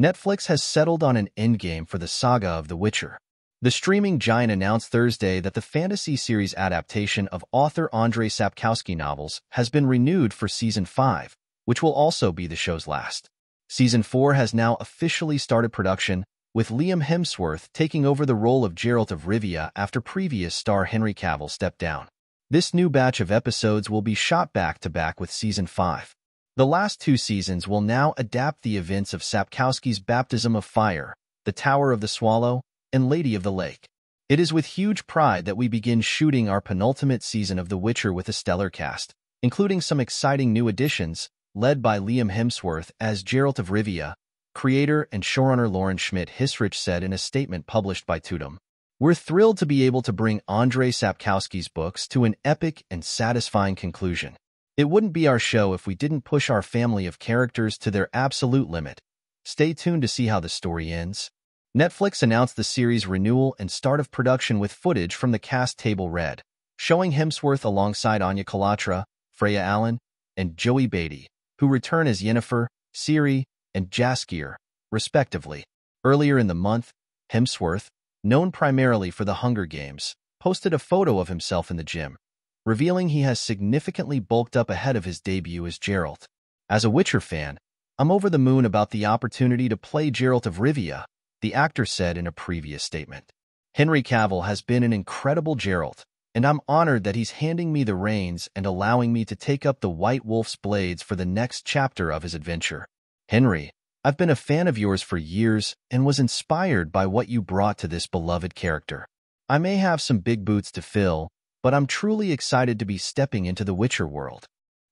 Netflix has settled on an endgame for the saga of The Witcher. The streaming giant announced Thursday that the fantasy series adaptation of author Andrei Sapkowski novels has been renewed for Season 5, which will also be the show's last. Season 4 has now officially started production, with Liam Hemsworth taking over the role of Geralt of Rivia after previous star Henry Cavill stepped down. This new batch of episodes will be shot back-to-back -back with Season 5. The last two seasons will now adapt the events of Sapkowski's Baptism of Fire, The Tower of the Swallow, and Lady of the Lake. It is with huge pride that we begin shooting our penultimate season of The Witcher with a stellar cast, including some exciting new additions, led by Liam Hemsworth as Geralt of Rivia, creator and showrunner Lauren Schmidt Hisrich said in a statement published by Tudum. We're thrilled to be able to bring Andrei Sapkowski's books to an epic and satisfying conclusion. It wouldn't be our show if we didn't push our family of characters to their absolute limit. Stay tuned to see how the story ends. Netflix announced the series' renewal and start of production with footage from the cast Table Red, showing Hemsworth alongside Anya Kalatra, Freya Allen, and Joey Beatty, who return as Yennefer, Siri, and Jaskier, respectively. Earlier in the month, Hemsworth, known primarily for the Hunger Games, posted a photo of himself in the gym, revealing he has significantly bulked up ahead of his debut as Geralt. As a Witcher fan, I'm over the moon about the opportunity to play Geralt of Rivia, the actor said in a previous statement. Henry Cavill has been an incredible Geralt, and I'm honored that he's handing me the reins and allowing me to take up the White Wolf's blades for the next chapter of his adventure. Henry, I've been a fan of yours for years and was inspired by what you brought to this beloved character. I may have some big boots to fill, but I'm truly excited to be stepping into the Witcher world.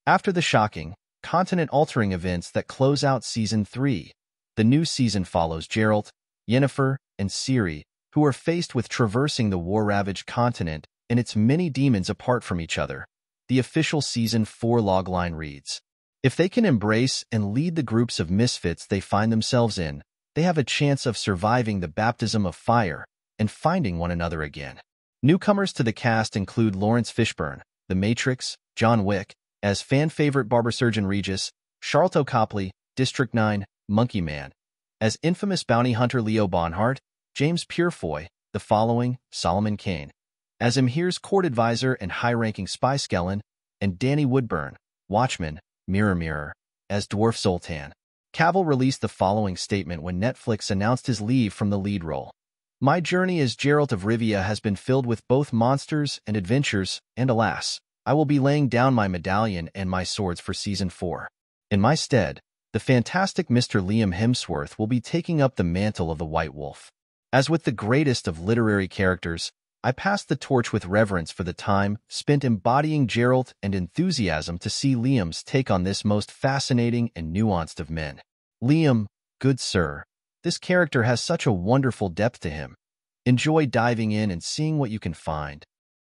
After the shocking, continent-altering events that close out Season 3, the new season follows Geralt, Yennefer, and Ciri, who are faced with traversing the war-ravaged continent and its many demons apart from each other. The official Season 4 logline reads, If they can embrace and lead the groups of misfits they find themselves in, they have a chance of surviving the baptism of fire and finding one another again. Newcomers to the cast include Lawrence Fishburne, The Matrix, John Wick, as fan-favorite barber surgeon Regis, Charlton Copley, District 9, Monkey Man, as infamous bounty hunter Leo Bonhart, James Purefoy, The Following, Solomon Kane, as Imhir's court advisor and high-ranking spy Skellen, and Danny Woodburn, Watchman, Mirror Mirror, as Dwarf Sultan. Cavill released the following statement when Netflix announced his leave from the lead role. My journey as Geralt of Rivia has been filled with both monsters and adventures, and alas, I will be laying down my medallion and my swords for Season 4. In my stead, the fantastic Mr. Liam Hemsworth will be taking up the mantle of the White Wolf. As with the greatest of literary characters, I pass the torch with reverence for the time spent embodying Geralt and enthusiasm to see Liam's take on this most fascinating and nuanced of men. Liam, good sir, this character has such a wonderful depth to him. Enjoy diving in and seeing what you can find.